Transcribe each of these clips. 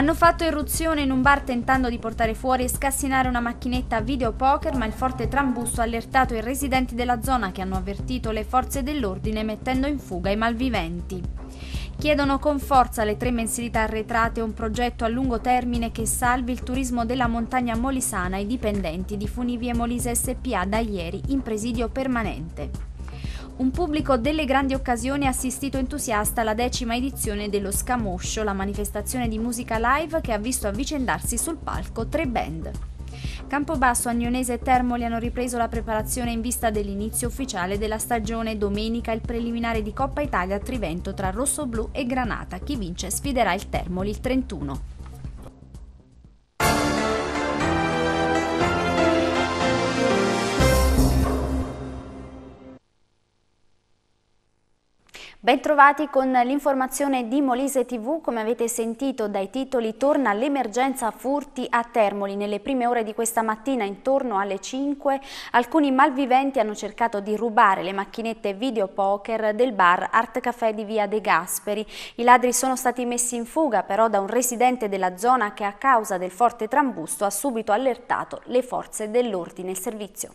Hanno fatto irruzione in un bar tentando di portare fuori e scassinare una macchinetta a videopoker, ma il forte trambusto ha allertato i residenti della zona che hanno avvertito le forze dell'ordine mettendo in fuga i malviventi. Chiedono con forza le tre mensilità arretrate un progetto a lungo termine che salvi il turismo della montagna molisana e i dipendenti di Funivie Molise SPA da ieri in presidio permanente. Un pubblico delle grandi occasioni ha assistito entusiasta alla decima edizione dello Scamoscio, la manifestazione di musica live che ha visto avvicendarsi sul palco tre band. Campobasso, Agnonese e Termoli hanno ripreso la preparazione in vista dell'inizio ufficiale della stagione. Domenica il preliminare di Coppa Italia a Trivento tra Rossoblù e Granata. Chi vince sfiderà il Termoli il 31. Bentrovati con l'informazione di Molise TV, come avete sentito dai titoli torna l'emergenza furti a Termoli. Nelle prime ore di questa mattina, intorno alle 5, alcuni malviventi hanno cercato di rubare le macchinette videopoker del bar Art Café di Via De Gasperi. I ladri sono stati messi in fuga però da un residente della zona che a causa del forte trambusto ha subito allertato le forze dell'ordine e servizio.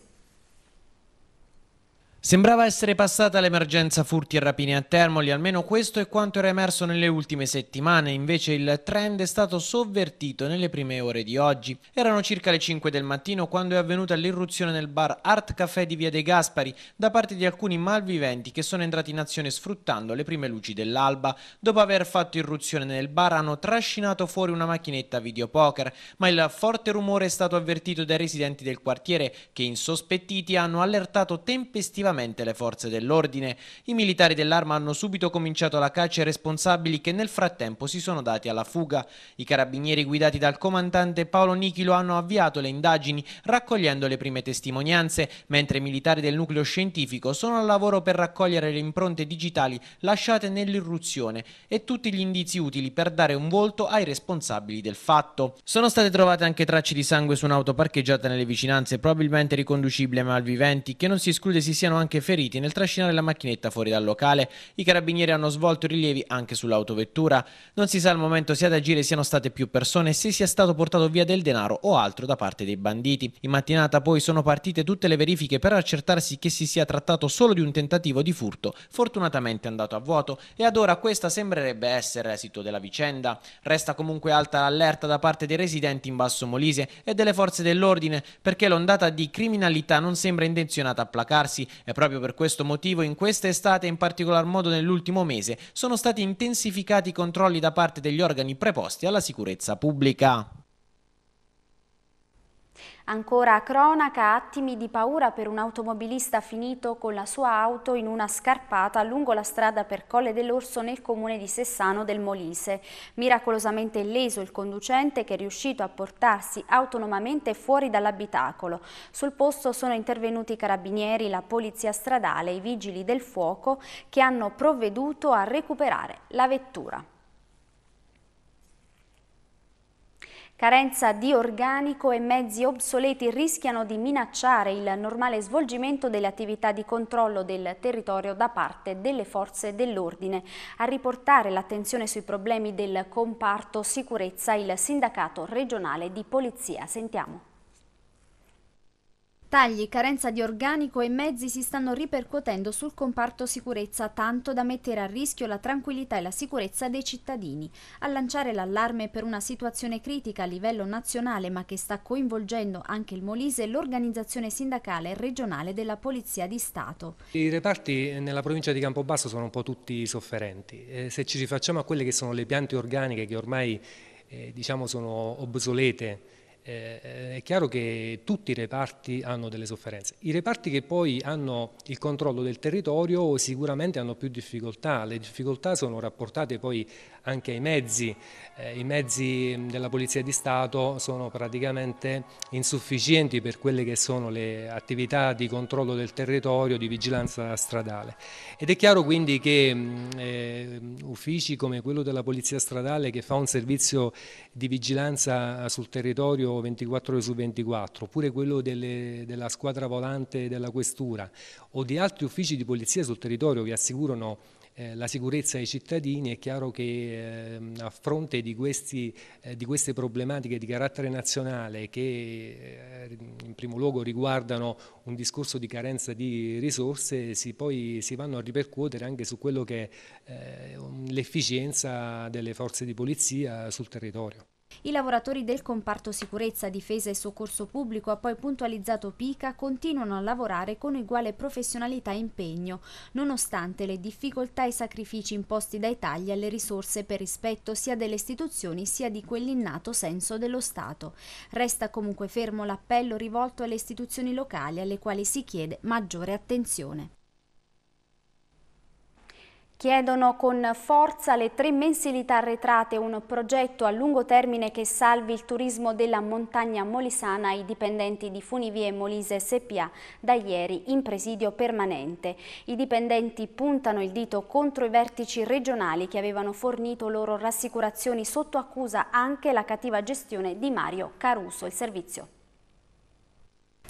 Sembrava essere passata l'emergenza furti e rapine a Termoli, almeno questo è quanto era emerso nelle ultime settimane, invece il trend è stato sovvertito nelle prime ore di oggi. Erano circa le 5 del mattino quando è avvenuta l'irruzione nel bar Art Café di Via De Gaspari da parte di alcuni malviventi che sono entrati in azione sfruttando le prime luci dell'alba. Dopo aver fatto irruzione nel bar hanno trascinato fuori una macchinetta videopoker, ma il forte rumore è stato avvertito dai residenti del quartiere che insospettiti hanno allertato tempestivamente direttamente le forze dell'ordine. I militari dell'arma hanno subito cominciato la caccia ai responsabili che nel frattempo si sono dati alla fuga. I carabinieri guidati dal comandante Paolo Nichilo hanno avviato le indagini raccogliendo le prime testimonianze, mentre i militari del nucleo scientifico sono al lavoro per raccogliere le impronte digitali lasciate nell'irruzione e tutti gli indizi utili per dare un volto ai responsabili del fatto. Sono state trovate anche tracce di sangue su un'auto parcheggiata nelle vicinanze, probabilmente riconducibili ai malviventi, che non si esclude si siano anche anche feriti nel trascinare la macchinetta fuori dal locale. I carabinieri hanno svolto rilievi anche sull'autovettura. Non si sa al momento se ad agire siano state più persone, se sia stato portato via del denaro o altro da parte dei banditi. In mattinata poi sono partite tutte le verifiche per accertarsi che si sia trattato solo di un tentativo di furto, fortunatamente andato a vuoto, e ad ora questa sembrerebbe essere l'esito della vicenda. Resta comunque alta l'allerta da parte dei residenti in Basso Molise e delle forze dell'ordine perché l'ondata di criminalità non sembra intenzionata a placarsi e proprio per questo motivo in questa estate e in particolar modo nell'ultimo mese sono stati intensificati i controlli da parte degli organi preposti alla sicurezza pubblica. Ancora cronaca, attimi di paura per un automobilista finito con la sua auto in una scarpata lungo la strada per Colle dell'Orso nel comune di Sessano del Molise. Miracolosamente illeso il conducente che è riuscito a portarsi autonomamente fuori dall'abitacolo. Sul posto sono intervenuti i carabinieri, la polizia stradale e i vigili del fuoco che hanno provveduto a recuperare la vettura. Carenza di organico e mezzi obsoleti rischiano di minacciare il normale svolgimento delle attività di controllo del territorio da parte delle forze dell'ordine. A riportare l'attenzione sui problemi del comparto sicurezza il sindacato regionale di polizia. Sentiamo. Tagli, carenza di organico e mezzi si stanno ripercuotendo sul comparto sicurezza tanto da mettere a rischio la tranquillità e la sicurezza dei cittadini. A lanciare l'allarme per una situazione critica a livello nazionale ma che sta coinvolgendo anche il Molise l'organizzazione sindacale regionale della Polizia di Stato. I reparti nella provincia di Campobasso sono un po' tutti sofferenti. se ci rifacciamo a quelle che sono le piante organiche che ormai eh, diciamo sono obsolete, eh, è chiaro che tutti i reparti hanno delle sofferenze. I reparti che poi hanno il controllo del territorio sicuramente hanno più difficoltà, le difficoltà sono rapportate poi anche ai mezzi, eh, i mezzi della Polizia di Stato sono praticamente insufficienti per quelle che sono le attività di controllo del territorio, di vigilanza stradale ed è chiaro quindi che eh, uffici come quello della Polizia Stradale che fa un servizio di vigilanza sul territorio 24 ore su 24, oppure quello delle, della squadra volante della Questura o di altri uffici di polizia sul territorio che assicurano eh, la sicurezza ai cittadini, è chiaro che eh, a fronte di, questi, eh, di, queste problematiche di carattere nazionale che eh, in primo luogo riguardano un discorso di carenza di risorse, si, poi si vanno a ripercuotere anche su quello che è eh, l'efficienza delle forze di polizia sul territorio. I lavoratori del comparto sicurezza, difesa e soccorso pubblico, ha poi puntualizzato Pica, continuano a lavorare con uguale professionalità e impegno, nonostante le difficoltà e i sacrifici imposti dai tagli alle risorse per rispetto sia delle istituzioni sia di quell'innato senso dello Stato. Resta comunque fermo l'appello rivolto alle istituzioni locali alle quali si chiede maggiore attenzione. Chiedono con forza le tre mensilità arretrate un progetto a lungo termine che salvi il turismo della montagna molisana ai dipendenti di Funivie Molise SPA da ieri in presidio permanente. I dipendenti puntano il dito contro i vertici regionali che avevano fornito loro rassicurazioni sotto accusa anche la cattiva gestione di Mario Caruso, il servizio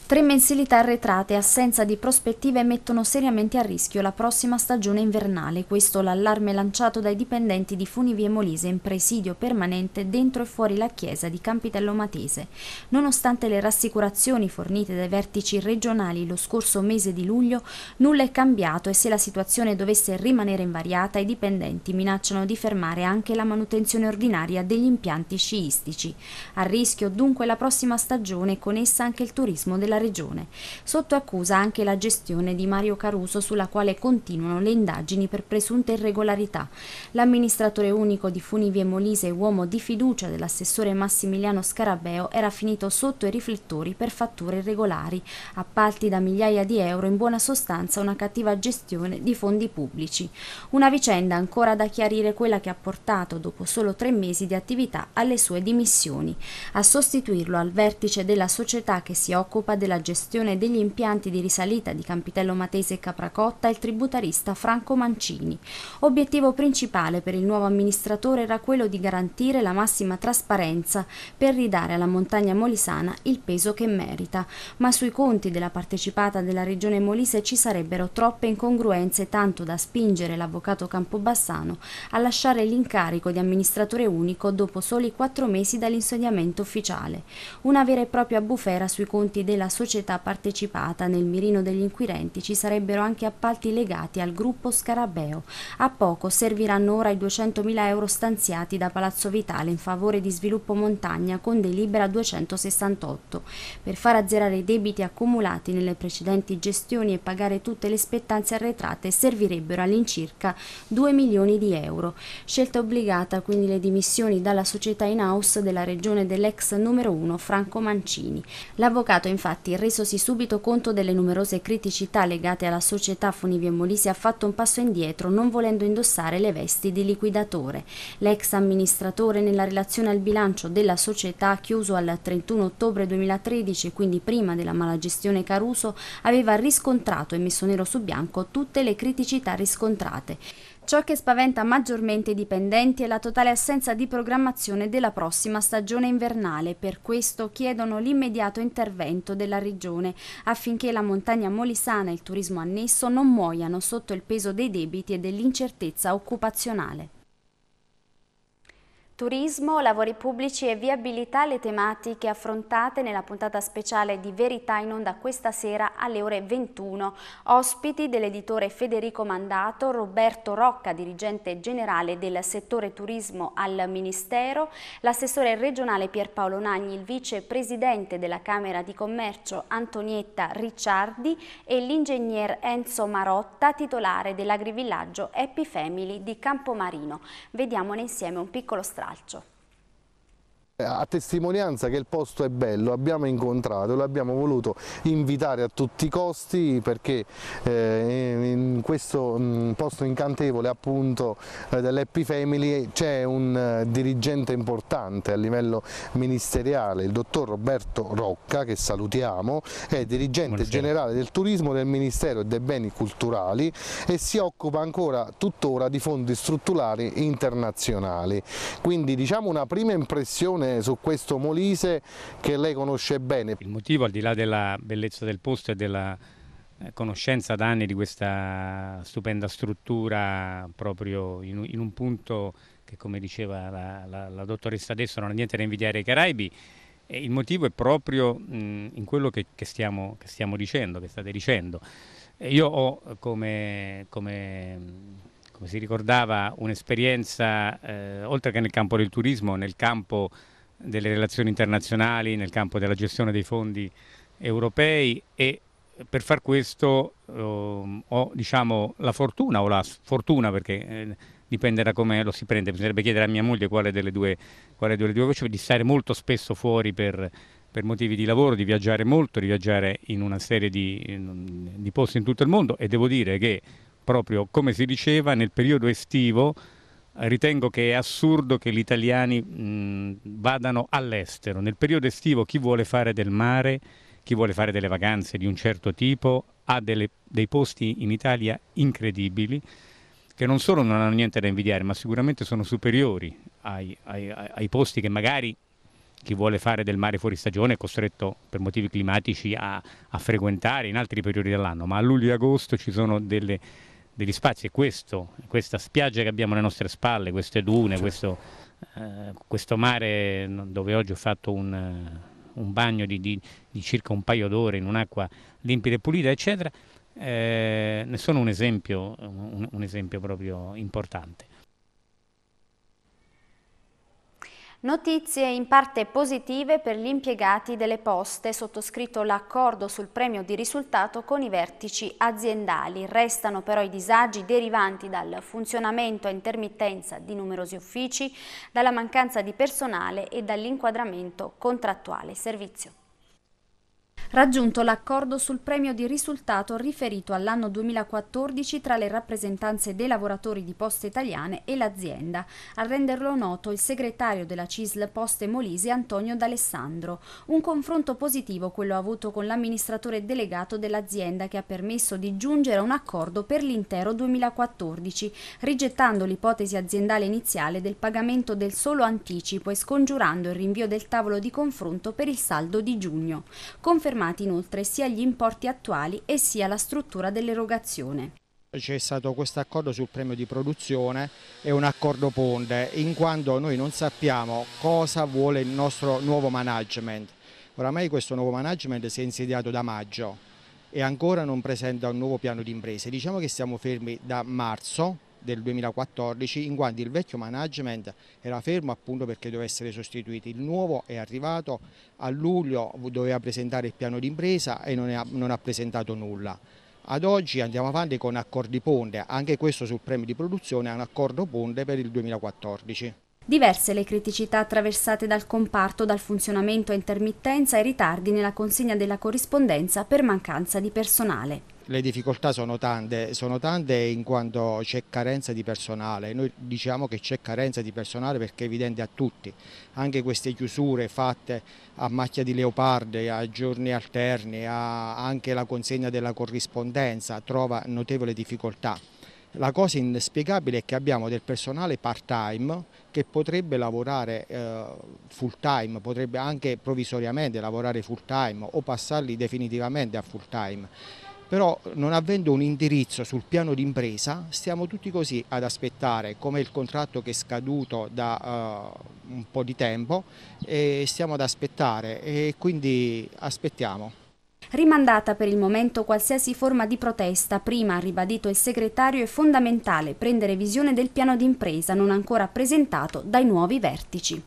Tre mensilità arretrate e assenza di prospettive mettono seriamente a rischio la prossima stagione invernale, questo l'allarme lanciato dai dipendenti di Funivie Molise in presidio permanente dentro e fuori la chiesa di Campitello Matese. Nonostante le rassicurazioni fornite dai vertici regionali lo scorso mese di luglio, nulla è cambiato e se la situazione dovesse rimanere invariata i dipendenti minacciano di fermare anche la manutenzione ordinaria degli impianti sciistici. A rischio dunque la prossima stagione e con essa anche il turismo della della regione. Sotto accusa anche la gestione di Mario Caruso sulla quale continuano le indagini per presunte irregolarità. L'amministratore unico di Funivie Molise, uomo di fiducia dell'assessore Massimiliano Scarabeo, era finito sotto i riflettori per fatture irregolari, appalti da migliaia di euro in buona sostanza una cattiva gestione di fondi pubblici. Una vicenda ancora da chiarire quella che ha portato, dopo solo tre mesi di attività, alle sue dimissioni. A sostituirlo al vertice della società che si occupa del della gestione degli impianti di risalita di Campitello Matese e Capracotta il tributarista Franco Mancini. Obiettivo principale per il nuovo amministratore era quello di garantire la massima trasparenza per ridare alla montagna molisana il peso che merita, ma sui conti della partecipata della regione Molise ci sarebbero troppe incongruenze tanto da spingere l'avvocato Campobassano a lasciare l'incarico di amministratore unico dopo soli quattro mesi dall'insediamento ufficiale. Una vera e propria bufera sui conti della società partecipata nel mirino degli inquirenti ci sarebbero anche appalti legati al gruppo Scarabeo. A poco serviranno ora i 200.000 euro stanziati da Palazzo Vitale in favore di sviluppo montagna con delibera 268 per far azzerare i debiti accumulati nelle precedenti gestioni e pagare tutte le spettanze arretrate servirebbero all'incirca 2 milioni di euro. Scelta obbligata quindi le dimissioni dalla società in house della regione dell'ex numero 1 Franco Mancini. L'avvocato infatti infatti, resosi subito conto delle numerose criticità legate alla società Funivia Molise, ha fatto un passo indietro, non volendo indossare le vesti di liquidatore. L'ex amministratore, nella relazione al bilancio della società chiuso al 31 ottobre 2013, quindi prima della malagestione Caruso, aveva riscontrato e messo nero su bianco tutte le criticità riscontrate. Ciò che spaventa maggiormente i dipendenti è la totale assenza di programmazione della prossima stagione invernale. Per questo chiedono l'immediato intervento della Regione affinché la montagna molisana e il turismo annesso non muoiano sotto il peso dei debiti e dell'incertezza occupazionale. Turismo, lavori pubblici e viabilità le tematiche affrontate nella puntata speciale di Verità in onda questa sera alle ore 21. Ospiti dell'editore Federico Mandato, Roberto Rocca, dirigente generale del settore turismo al Ministero, l'assessore regionale Pierpaolo Nagni, il vicepresidente della Camera di Commercio Antonietta Ricciardi e l'ingegner Enzo Marotta, titolare dell'agrivillaggio Happy Family di Campomarino. Vediamone insieme un piccolo strato. Calcio. Eh, a testimonianza che il posto è bello, abbiamo incontrato, e l'abbiamo voluto invitare a tutti i costi perché eh, in questo mm, posto incantevole appunto eh, dell'Happy Family c'è un dirigente importante a livello ministeriale, il dottor Roberto Rocca che salutiamo, è dirigente Buonasera. generale del turismo del Ministero e dei Beni Culturali e si occupa ancora tuttora di fondi strutturali internazionali. Quindi diciamo una prima impressione opinione su questo Molise che lei conosce bene. Il motivo, al di là della bellezza del posto e della eh, conoscenza da anni di questa stupenda struttura proprio in un punto che come diceva la, la, la dottoressa adesso non ha niente da invidiare ai Caraibi, e il motivo è proprio mh, in quello che, che, stiamo, che, stiamo, dicendo, che state dicendo. io ho, come, come, come si ricordava, un'esperienza, eh, oltre che nel campo del turismo, nel campo delle relazioni internazionali nel campo della gestione dei fondi europei e per far questo eh, ho diciamo, la fortuna o la sfortuna perché eh, dipende da come lo si prende, bisognerebbe chiedere a mia moglie quale delle due, quale delle due voci, di stare molto spesso fuori per, per, motivi di lavoro, di viaggiare molto, di viaggiare in una serie di, di posti in tutto il mondo e devo dire che proprio come si diceva nel periodo estivo ritengo che è assurdo che gli italiani mh, vadano all'estero. Nel periodo estivo chi vuole fare del mare, chi vuole fare delle vacanze di un certo tipo, ha delle, dei posti in Italia incredibili che non solo non hanno niente da invidiare, ma sicuramente sono superiori ai, ai, ai posti che magari chi vuole fare del mare fuori stagione è costretto per motivi climatici a, a frequentare in altri periodi dell'anno, ma a luglio e agosto ci sono delle degli spazi e questo, questa spiaggia che abbiamo alle nostre spalle, queste dune, certo. questo, eh, questo mare dove oggi ho fatto un, eh, un bagno di, di, di, circa un paio d'ore in un'acqua limpida e pulita, eccetera, eh, ne sono un esempio, un, un esempio proprio importante. Notizie in parte positive per gli impiegati delle poste, sottoscritto l'accordo sul premio di risultato con i vertici aziendali. Restano però i disagi derivanti dal funzionamento a intermittenza di numerosi uffici, dalla mancanza di personale e dall'inquadramento contrattuale. Servizio raggiunto l'accordo sul premio di risultato riferito all'anno 2014 tra le rappresentanze dei lavoratori di Poste Italiane e l'azienda, a renderlo noto il segretario della CISL Poste Molise Antonio D'Alessandro. Un confronto positivo quello avuto con l'amministratore delegato dell'azienda che ha permesso di giungere a un accordo per l'intero 2014, rigettando l'ipotesi aziendale iniziale del pagamento del solo anticipo e scongiurando il rinvio del tavolo di confronto per il saldo di giugno. Confermato confermati inoltre sia gli importi attuali e sia la struttura dell'erogazione c'è stato questo accordo sul premio di produzione e un accordo ponte in quanto noi non sappiamo cosa vuole il nostro nuovo management. Oramai questo nuovo management si è insediato da maggio e ancora non presenta un nuovo piano di imprese. Diciamo che siamo fermi da marzo del 2014 in quanto il vecchio management era fermo appunto perché doveva essere sostituito, il nuovo è arrivato a luglio, doveva presentare il piano d'impresa e non, è, non ha presentato nulla. Ad oggi andiamo avanti con accordi ponte, anche questo sul premio di produzione è un accordo ponte per il 2014. Diverse le criticità attraversate dal comparto, dal funzionamento a intermittenza e ritardi nella consegna della corrispondenza per mancanza di personale le difficoltà sono tante, sono tante in quanto c'è carenza di personale, noi diciamo che c'è carenza di personale perché è evidente a tutti, anche queste chiusure fatte a macchia di leopardi, a giorni alterni, a anche la consegna della corrispondenza trova notevole difficoltà. La cosa inspiegabile è che abbiamo del personale part-time che potrebbe lavorare eh, full-time, potrebbe anche provvisoriamente lavorare full-time o passarli definitivamente a full-time però non avendo un indirizzo sul piano d'impresa stiamo tutti così ad aspettare come il contratto che è scaduto da uh, un po' di tempo e stiamo ad aspettare e quindi aspettiamo. Rimandata per il momento qualsiasi forma di protesta, prima ha ribadito il segretario è fondamentale prendere visione del piano d'impresa non ancora presentato dai nuovi vertici.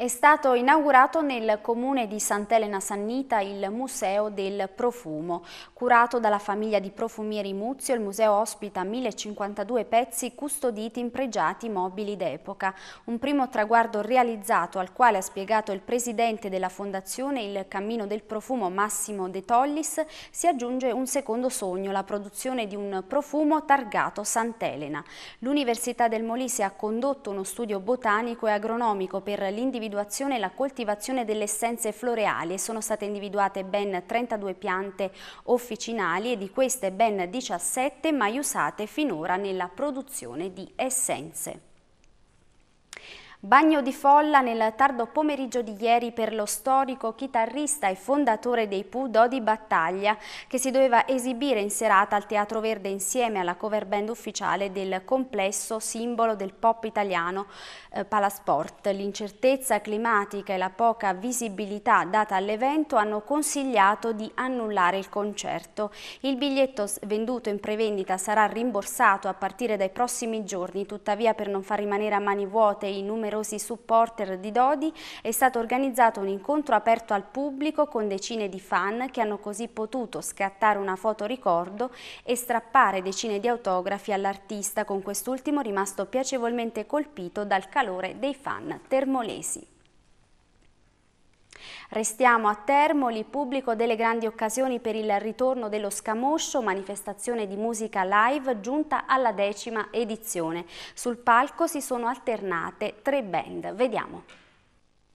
È stato inaugurato nel comune di Sant'Elena Sannita il Museo del Profumo. Curato dalla famiglia di profumieri Muzio, il museo ospita 1052 pezzi custoditi in pregiati mobili d'epoca. Un primo traguardo realizzato al quale ha spiegato il presidente della fondazione il Cammino del Profumo Massimo De Tollis si aggiunge un secondo sogno, la produzione di un profumo targato Sant'Elena. L'Università del Molise ha condotto uno studio botanico e agronomico per l'individuazione l'individuazione e la coltivazione delle essenze floreali e sono state individuate ben 32 piante officinali e di queste ben 17 mai usate finora nella produzione di essenze. Bagno di folla nel tardo pomeriggio di ieri per lo storico chitarrista e fondatore dei Pooh Dodi Battaglia che si doveva esibire in serata al Teatro Verde insieme alla cover band ufficiale del complesso simbolo del pop italiano eh, Palasport. L'incertezza climatica e la poca visibilità data all'evento hanno consigliato di annullare il concerto. Il biglietto venduto in prevendita sarà rimborsato a partire dai prossimi giorni, tuttavia per non far rimanere a mani vuote i numeri numerosi supporter di Dodi è stato organizzato un incontro aperto al pubblico con decine di fan che hanno così potuto scattare una foto ricordo e strappare decine di autografi all'artista con quest'ultimo rimasto piacevolmente colpito dal calore dei fan termolesi. Restiamo a Termoli, pubblico delle grandi occasioni per il ritorno dello Scamoscio, manifestazione di musica live giunta alla decima edizione. Sul palco si sono alternate tre band. Vediamo.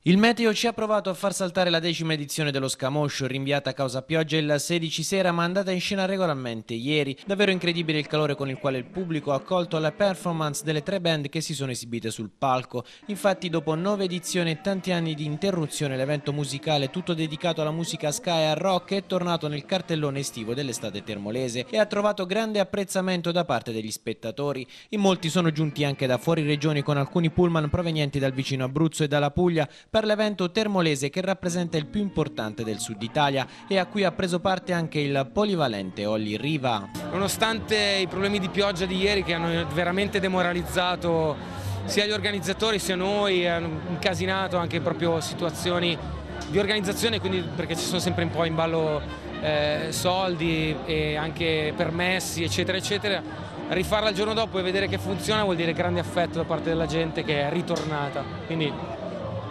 Il meteo ci ha provato a far saltare la decima edizione dello Scamoscio, rinviata a causa pioggia il 16 sera ma andata in scena regolarmente ieri. Davvero incredibile il calore con il quale il pubblico ha accolto la performance delle tre band che si sono esibite sul palco. Infatti dopo nove edizioni e tanti anni di interruzione l'evento musicale tutto dedicato alla musica ska e al rock è tornato nel cartellone estivo dell'estate termolese e ha trovato grande apprezzamento da parte degli spettatori. In molti sono giunti anche da fuori regioni con alcuni pullman provenienti dal vicino Abruzzo e dalla Puglia per l'evento termolese che rappresenta il più importante del sud Italia e a cui ha preso parte anche il polivalente Olli Riva. Nonostante i problemi di pioggia di ieri che hanno veramente demoralizzato sia gli organizzatori sia noi, hanno incasinato anche proprio situazioni di organizzazione quindi perché ci sono sempre un po' in ballo eh, soldi e anche permessi eccetera eccetera rifarla il giorno dopo e vedere che funziona vuol dire grande affetto da parte della gente che è ritornata quindi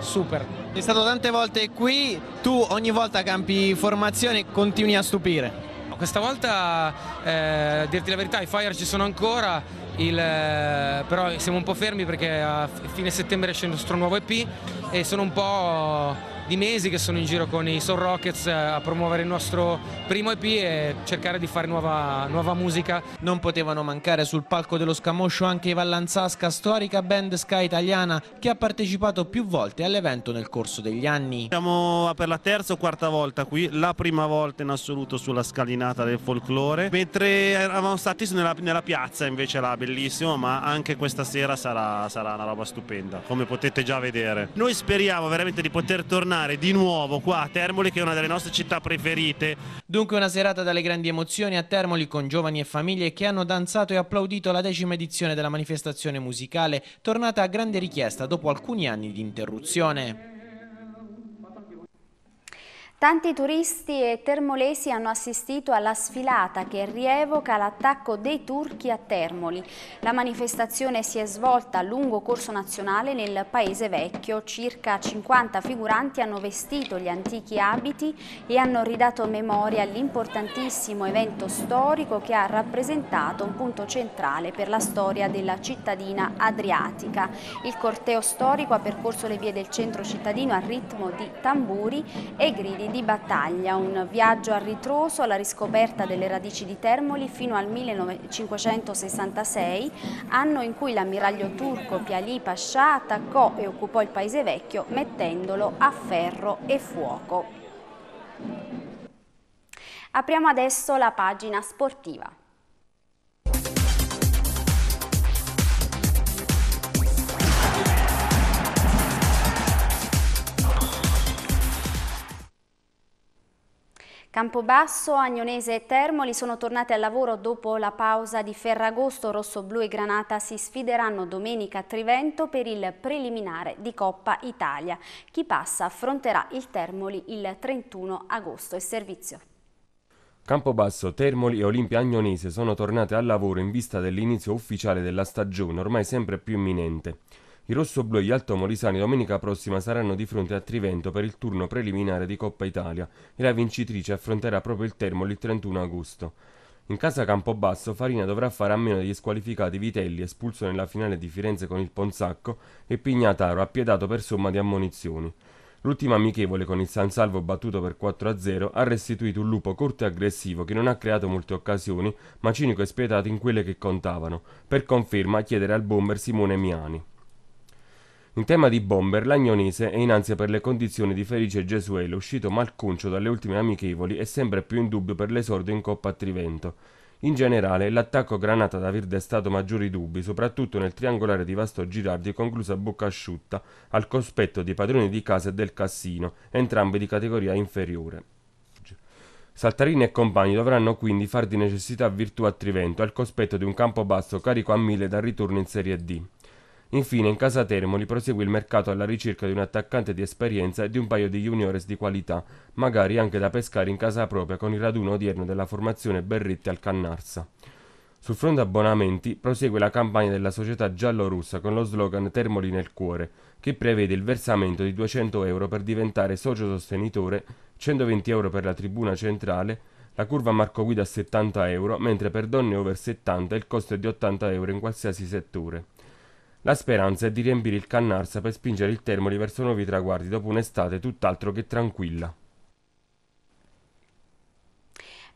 super. Sei stato tante volte qui, tu ogni volta campi formazione e continui a stupire. Questa volta, eh, dirti la verità, i Fire ci sono ancora, il, eh, però siamo un po' fermi perché a fine settembre esce il nostro nuovo EP e sono un po' di mesi che sono in giro con i Soul Rockets eh, a promuovere il nostro primo EP e cercare di fare nuova, nuova musica. Non potevano mancare sul palco dello Scamoscio anche i Vallanzasca, storica band Sky italiana che ha partecipato più volte all'evento nel corso degli anni. Siamo per la terza o quarta volta qui, la prima volta in assoluto sulla scalinata del folklore, mentre eravamo stati nella, nella piazza invece là, bellissimo, ma anche questa sera sarà, sarà una roba stupenda, come potete già vedere. Noi speriamo veramente di poter tornare tornare di nuovo qua a Termoli che è una delle nostre città preferite. Dunque una serata dalle grandi emozioni a Termoli con giovani e famiglie che hanno danzato e applaudito la decima edizione della manifestazione musicale tornata a grande richiesta dopo alcuni anni di interruzione. Tanti turisti e termolesi hanno assistito alla sfilata che rievoca l'attacco dei turchi a Termoli. La manifestazione si è svolta a lungo corso nazionale nel Paese Vecchio. Circa 50 figuranti hanno vestito gli antichi abiti e hanno ridato memoria all'importantissimo evento storico che ha rappresentato un punto centrale per la storia della cittadina adriatica. Il corteo storico ha percorso le vie del centro cittadino al ritmo di tamburi e gridi di battaglia, un viaggio a ritroso alla riscoperta delle radici di Termoli fino al 1566, anno in cui l'ammiraglio turco Piali Pascià attaccò e occupò il paese vecchio mettendolo a ferro e fuoco. Apriamo adesso la pagina sportiva. Campobasso, Agnonese e Termoli sono tornate al lavoro dopo la pausa di Ferragosto. Rosso, Blu e Granata si sfideranno domenica a Trivento per il preliminare di Coppa Italia. Chi passa affronterà il Termoli il 31 agosto. E servizio. Campobasso, Termoli e Olimpia Agnonese sono tornate al lavoro in vista dell'inizio ufficiale della stagione, ormai sempre più imminente. I rossoblù e gli altomolisani domenica prossima saranno di fronte a Trivento per il turno preliminare di Coppa Italia e la vincitrice affronterà proprio il Termoli il 31 agosto. In casa Campobasso Farina dovrà fare a meno degli squalificati Vitelli espulso nella finale di Firenze con il Ponzacco e Pignataro appiedato per somma di ammonizioni. L'ultima amichevole con il San Salvo battuto per 4-0 ha restituito un lupo corto e aggressivo che non ha creato molte occasioni, ma cinico e spietato in quelle che contavano, per conferma a chiedere al bomber Simone Miani. In tema di bomber, l'Agnonese è in ansia per le condizioni di Felice Gesuele, uscito malconcio dalle ultime amichevoli e sempre più in dubbio per l'esordio in Coppa a Trivento. In generale, l'attacco granata da Virde è stato maggiori dubbi, soprattutto nel triangolare di Vasto Girardi concluso a bocca asciutta, al cospetto dei padroni di casa e del Cassino, entrambi di categoria inferiore. Saltarini e compagni dovranno quindi far di necessità virtù a Trivento, al cospetto di un campo basso carico a mille dal ritorno in Serie D. Infine, in casa Termoli prosegue il mercato alla ricerca di un attaccante di esperienza e di un paio di juniores di qualità, magari anche da pescare in casa propria con il raduno odierno della formazione Berretti al Cannarsa. Sul fronte abbonamenti prosegue la campagna della società giallorussa con lo slogan Termoli nel cuore, che prevede il versamento di 200 euro per diventare socio sostenitore, 120 euro per la tribuna centrale, la curva Marco Guida a 70 euro, mentre per donne over 70 il costo è di 80 euro in qualsiasi settore. La speranza è di riempire il Cannarsa per spingere il Termoli verso nuovi traguardi dopo un'estate tutt'altro che tranquilla.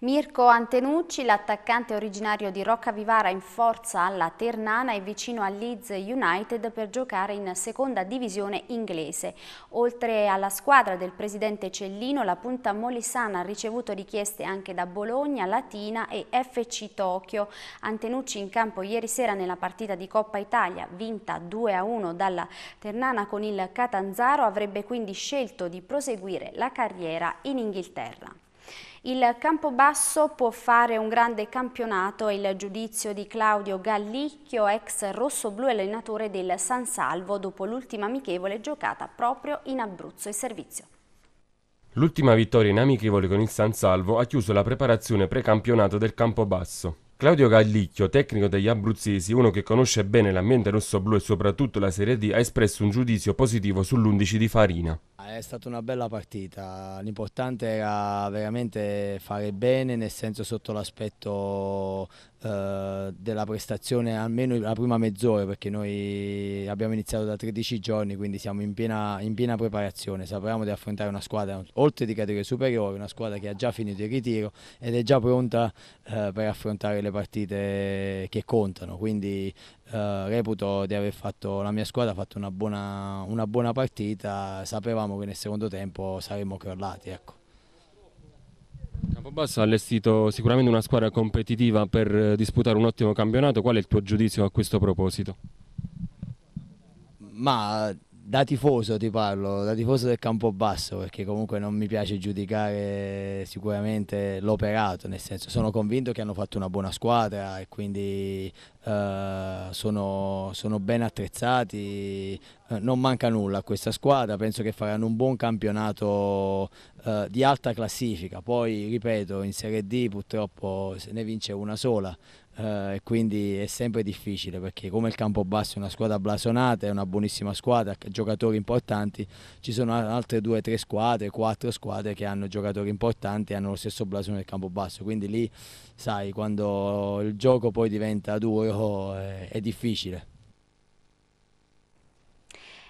Mirko Antenucci, l'attaccante originario di Rocca Vivara in forza alla Ternana è vicino al Leeds United per giocare in seconda divisione inglese. Oltre alla squadra del presidente Cellino, la punta molisana ha ricevuto richieste anche da Bologna, Latina e FC Tokyo. Antenucci in campo ieri sera nella partita di Coppa Italia, vinta 2-1 dalla Ternana con il Catanzaro, avrebbe quindi scelto di proseguire la carriera in Inghilterra. Il Campobasso può fare un grande campionato, è il giudizio di Claudio Gallicchio, ex rossoblù e allenatore del San Salvo, dopo l'ultima amichevole giocata proprio in Abruzzo e servizio. L'ultima vittoria in amichevole con il San Salvo ha chiuso la preparazione precampionato del Campobasso. Claudio Gallicchio, tecnico degli abruzzesi, uno che conosce bene l'ambiente rossoblù e soprattutto la Serie D, ha espresso un giudizio positivo sull'11 di Farina. Ah, è stata una bella partita, l'importante era veramente fare bene, nel senso sotto l'aspetto eh, della prestazione almeno la prima mezz'ora perché noi abbiamo iniziato da 13 giorni quindi siamo in piena, in piena preparazione sapevamo di affrontare una squadra oltre di categoria superiore una squadra che ha già finito il ritiro ed è già pronta eh, per affrontare le partite che contano quindi Uh, reputo di aver fatto, la mia squadra ha fatto una buona, una buona partita, sapevamo che nel secondo tempo saremmo crollati. Ecco. Campobasso ha allestito sicuramente una squadra competitiva per eh, disputare un ottimo campionato, qual è il tuo giudizio a questo proposito? Ma da tifoso ti parlo, da tifoso del campo basso, perché comunque non mi piace giudicare sicuramente l'operato, nel senso sono convinto che hanno fatto una buona squadra e quindi eh, sono, sono, ben attrezzati, eh, non manca nulla a questa squadra, penso che faranno un buon campionato eh, di alta classifica, poi ripeto in Serie D purtroppo se ne vince una sola, eh, e quindi è sempre difficile perché come il campo basso è una squadra blasonata, è una buonissima squadra, giocatori importanti, ci sono altre due, tre squadre, quattro squadre che hanno giocatori importanti e hanno lo stesso blasone del campo basso, quindi lì sai quando il gioco poi diventa duro è, eh, è difficile.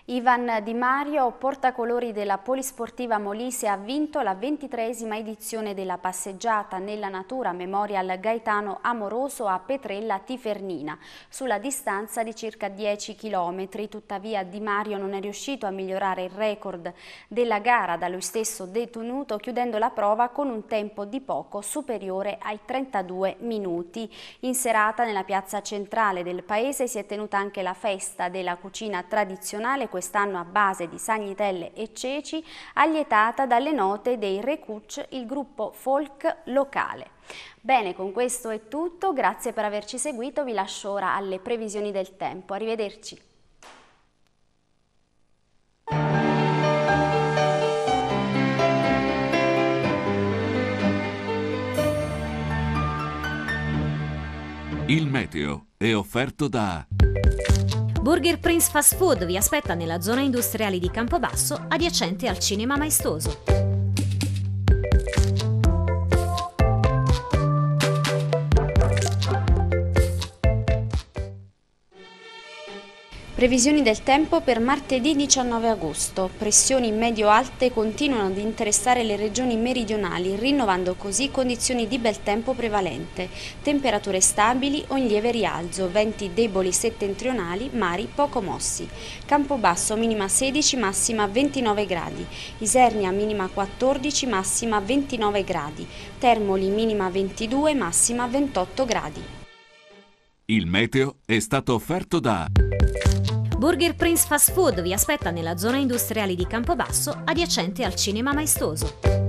Ivan Di Mario, portacolori della Polisportiva Molise, ha vinto la ventitresima edizione della passeggiata nella natura Memorial Gaetano Amoroso a Petrella Tifernina, sulla distanza di circa 10 km. Tuttavia Di Mario non è riuscito a migliorare il record della gara da lui stesso detenuto, chiudendo la prova con un tempo di poco superiore ai 32 minuti. In serata nella piazza centrale del paese si è tenuta anche la festa della cucina tradizionale quest'anno a base di sagnitelle e ceci, allietata dalle note dei Recuc, il gruppo folk locale. Bene, con questo è tutto, grazie per averci seguito, vi lascio ora alle previsioni del tempo. Arrivederci. Il meteo è offerto da... Burger Prince Fast Food vi aspetta nella zona industriale di Campobasso adiacente al Cinema Maestoso. Previsioni del tempo per martedì 19 agosto. Pressioni medio-alte continuano ad interessare le regioni meridionali, rinnovando così condizioni di bel tempo prevalente. Temperature stabili o in lieve rialzo, venti deboli settentrionali, mari poco mossi. Campobasso minima 16, massima 29 gradi. Isernia minima 14, massima 29 gradi. Termoli minima 22, massima 28 gradi. Il meteo è stato offerto da... Burger Prince Fast Food vi aspetta nella zona industriale di Campobasso adiacente al Cinema Maestoso.